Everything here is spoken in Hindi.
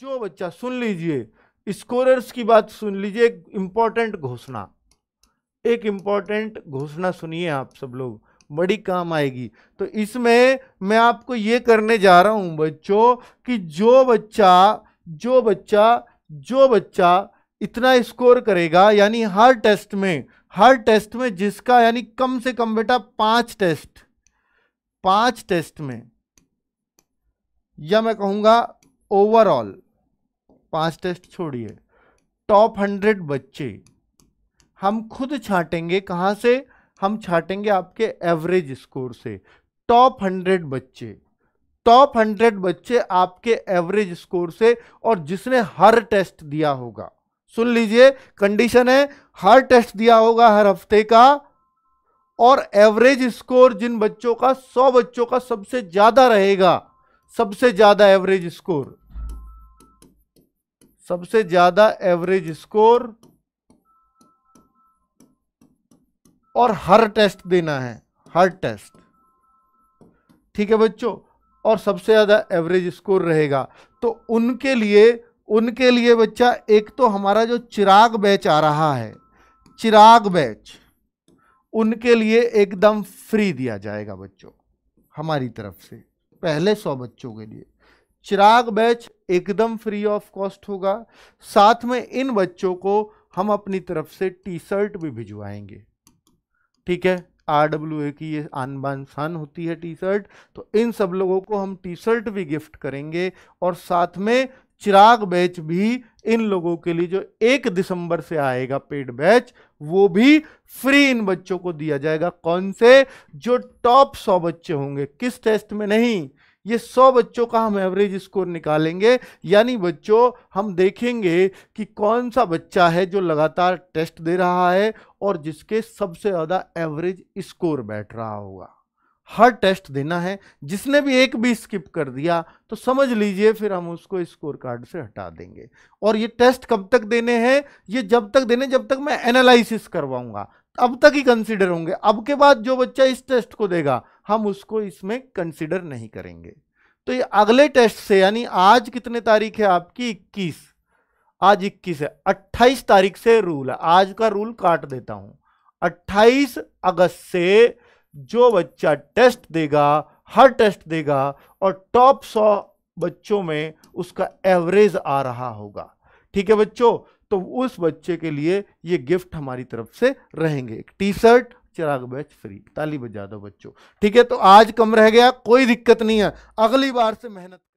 जो बच्चा सुन लीजिए स्कोरर्स की बात सुन लीजिए एक इम्पॉर्टेंट घोषणा एक इम्पॉर्टेंट घोषणा सुनिए आप सब लोग बड़ी काम आएगी तो इसमें मैं आपको ये करने जा रहा हूँ बच्चों कि जो बच्चा जो बच्चा जो बच्चा इतना स्कोर करेगा यानी हर टेस्ट में हर टेस्ट में जिसका यानी कम से कम बेटा पांच टेस्ट पांच टेस्ट में या मैं कहूँगा ओवरऑल पांच टेस्ट छोड़िए टॉप हंड्रेड बच्चे हम खुद छाटेंगे कहाँ से हम छाटेंगे आपके एवरेज स्कोर से टॉप हंड्रेड बच्चे टॉप हंड्रेड बच्चे आपके एवरेज स्कोर से और जिसने हर टेस्ट दिया होगा सुन लीजिए कंडीशन है हर टेस्ट दिया होगा हर हफ्ते का और एवरेज स्कोर जिन बच्चों का सौ बच्चों का सबसे ज्यादा रहेगा सबसे ज्यादा एवरेज स्कोर सबसे ज्यादा एवरेज स्कोर और हर टेस्ट देना है हर टेस्ट ठीक है बच्चों और सबसे ज़्यादा एवरेज स्कोर रहेगा तो उनके लिए उनके लिए बच्चा एक तो हमारा जो चिराग बैच आ रहा है चिराग बैच उनके लिए एकदम फ्री दिया जाएगा बच्चों हमारी तरफ से पहले सौ बच्चों के लिए चिराग बैच एकदम फ्री ऑफ कॉस्ट होगा साथ में इन बच्चों को हम अपनी तरफ से टी शर्ट भी भिजवाएंगे ठीक है आर डब्ल्यू ए की ये आन बान शान होती है टी शर्ट तो इन सब लोगों को हम टी शर्ट भी गिफ्ट करेंगे और साथ में चिराग बैच भी इन लोगों के लिए जो एक दिसंबर से आएगा पेड बैच वो भी फ्री इन बच्चों को दिया जाएगा कौन से जो टॉप सौ बच्चे होंगे किस टेस्ट में नहीं ये सौ बच्चों का हम एवरेज स्कोर निकालेंगे यानी बच्चों हम देखेंगे कि कौन सा बच्चा है जो लगातार टेस्ट दे रहा है और जिसके सबसे ज़्यादा एवरेज स्कोर बैठ रहा होगा हर टेस्ट देना है जिसने भी एक भी स्किप कर दिया तो समझ लीजिए फिर हम उसको स्कोर कार्ड से हटा देंगे और ये टेस्ट कब तक देने हैं ये जब तक देने जब तक मैं एनालिसिस करवाऊंगा अब तक ही कंसिडर होंगे अब के बाद जो बच्चा इस टेस्ट को देगा हम उसको इसमें कंसिडर नहीं करेंगे तो ये अगले टेस्ट से यानी आज कितने तारीख है आपकी 21 आज 21 है 28 तारीख से रूल है आज का रूल काट देता हूं 28 अगस्त से जो बच्चा टेस्ट देगा हर टेस्ट देगा और टॉप 100 बच्चों में उसका एवरेज आ रहा होगा ठीक है बच्चों तो उस बच्चे के लिए ये गिफ्ट हमारी तरफ से रहेंगे एक T shirt Chirag batch free ताली बजा दो बच्चों ठीक है तो आज कम रह गया कोई दिक्कत नहीं है अगली बार से मेहनत